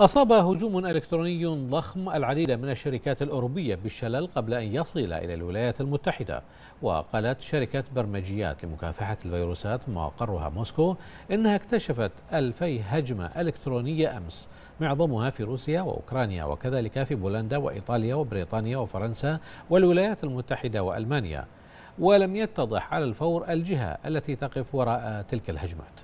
أصاب هجوم إلكتروني ضخم العديد من الشركات الأوروبية بالشلل قبل أن يصل إلى الولايات المتحدة وقالت شركة برمجيات لمكافحة الفيروسات مقرها موسكو إنها اكتشفت ألفي هجمة إلكترونية أمس معظمها في روسيا وأوكرانيا وكذلك في بولندا وإيطاليا وبريطانيا وفرنسا والولايات المتحدة وألمانيا ولم يتضح على الفور الجهة التي تقف وراء تلك الهجمات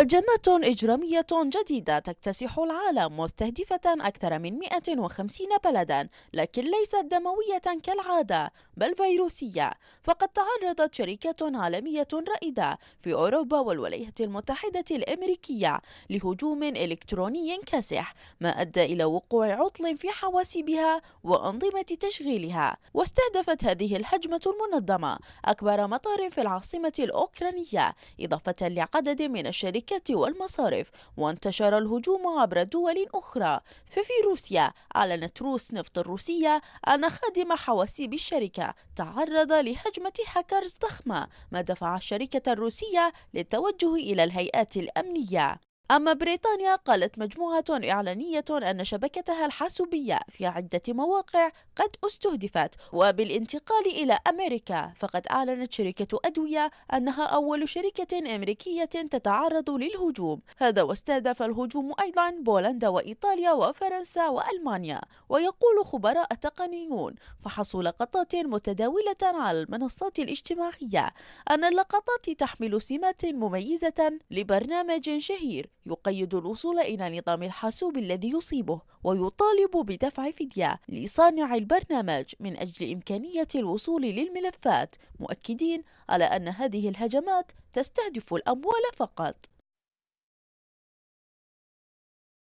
هجمة إجرامية جديدة تكتسح العالم مستهدفة أكثر من 150 بلدا لكن ليست دموية كالعادة بل فيروسية فقد تعرضت شركة عالمية رائدة في أوروبا والولايات المتحدة الأمريكية لهجوم إلكتروني كاسح ما أدى إلى وقوع عطل في حواسيبها وأنظمة تشغيلها واستهدفت هذه الهجمة المنظمة أكبر مطار في العاصمة الأوكرانية إضافة لعدد من الشركات الشركات والمصارف وانتشر الهجوم عبر دول أخرى ففي روسيا أعلنت روس نفط الروسية أن خادم حواسيب الشركة تعرض لهجمة هاكرز ضخمة ما دفع الشركة الروسية للتوجه إلى الهيئات الأمنية أما بريطانيا قالت مجموعة إعلانية أن شبكتها الحاسوبية في عدة مواقع قد استهدفت وبالانتقال إلى أمريكا فقد أعلنت شركة أدوية أنها أول شركة أمريكية تتعرض للهجوم هذا واستهدف الهجوم أيضا بولندا وإيطاليا وفرنسا وألمانيا ويقول خبراء تقنيون فحصوا لقطات متداولة على المنصات الاجتماعية أن اللقطات تحمل سمات مميزة لبرنامج شهير يقيد الوصول إلى نظام الحاسوب الذي يصيبه ويطالب بدفع فدية لصانع البرنامج من أجل إمكانية الوصول للملفات مؤكدين على أن هذه الهجمات تستهدف الأموال فقط